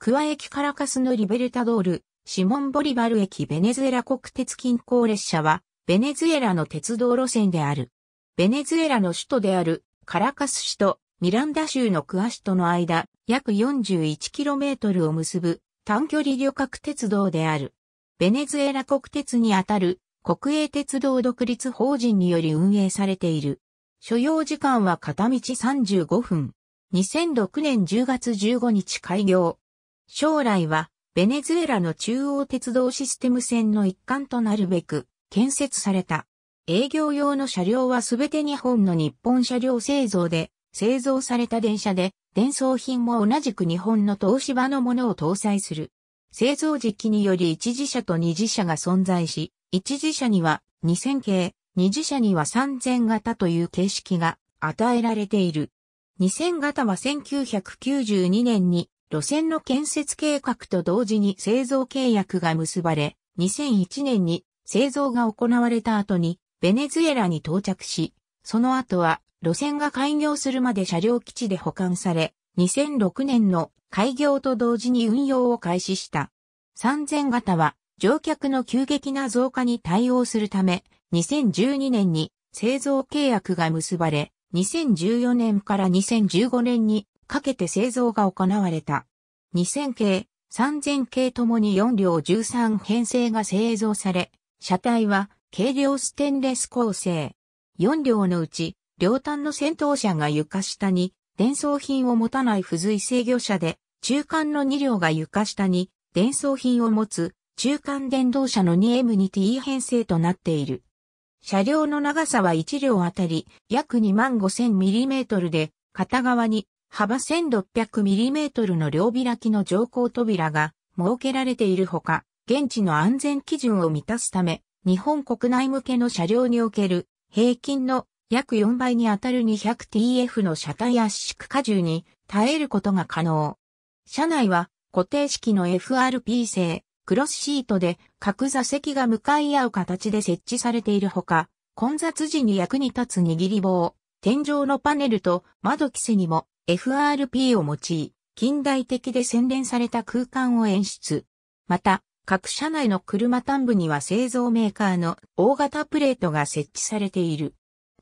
クワ駅カラカスのリベルタドール、シモン・ボリバル駅ベネズエラ国鉄近郊列車は、ベネズエラの鉄道路線である。ベネズエラの首都であるカラカス市とミランダ州のクア市との間、約 41km を結ぶ短距離旅客鉄道である。ベネズエラ国鉄にあたる国営鉄道独立法人により運営されている。所要時間は片道35分。2006年10月15日開業。将来は、ベネズエラの中央鉄道システム線の一環となるべく、建設された。営業用の車両はすべて日本の日本車両製造で、製造された電車で、伝送品も同じく日本の東芝のものを搭載する。製造時期により一次車と二次車が存在し、一次車には2000系、二次車には3000型という形式が与えられている。2000型は1992年に路線の建設計画と同時に製造契約が結ばれ、2001年に製造が行われた後にベネズエラに到着し、その後は路線が開業するまで車両基地で保管され、2006年の開業と同時に運用を開始した。3000型は乗客の急激な増加に対応するため、2012年に製造契約が結ばれ、2014年から2015年にかけて製造が行われた。2000系、3000系ともに4両13編成が製造され、車体は軽量ステンレス構成。4両のうち、両端の先頭車が床下に、伝送品を持たない付随制御車で、中間の2両が床下に、伝送品を持つ、中間電動車の 2M2T 編成となっている。車両の長さは1両あたり約2 5 0 0 0トルで、片側に幅 1600mm の両開きの乗降扉が設けられているほか、現地の安全基準を満たすため、日本国内向けの車両における平均の約4倍にあたる 200TF の車体圧縮荷重に耐えることが可能。車内は固定式の FRP 製クロスシートで各座席が向かい合う形で設置されているほか、混雑時に役に立つ握り棒、天井のパネルと窓規制にも FRP を用い、近代的で洗練された空間を演出。また、各社内の車端部には製造メーカーの大型プレートが設置されている。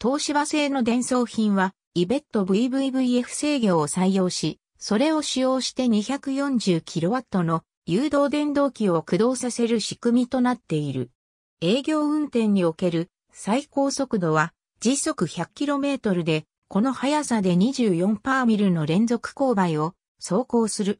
東芝製の伝送品は、イベット VVVF 制御を採用し、それを使用して 240kW の誘導電動機を駆動させる仕組みとなっている。営業運転における最高速度は時速 100km でこの速さで24パーミルの連続勾配を走行する。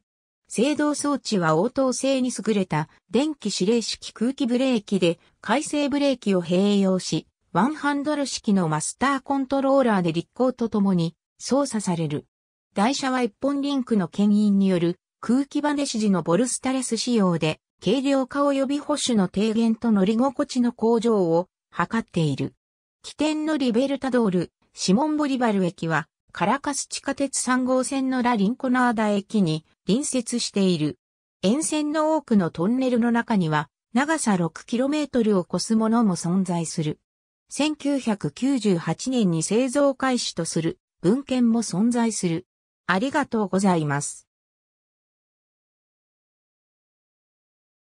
制動装置は応答性に優れた電気指令式空気ブレーキで回生ブレーキを併用し、ワンハンドル式のマスターコントローラーで立行とともに操作される。台車は一本リンクの牽引による空気バネ指示のボルスタレス仕様で軽量化及び保守の低減と乗り心地の向上を図っている。起点のリベルタドール、シモン・ボリバル駅は、カラカス地下鉄3号線のラ・リンコナーダ駅に隣接している。沿線の多くのトンネルの中には、長さ 6km を超すものも存在する。1998年に製造開始とする文献も存在する。ありがとうございます。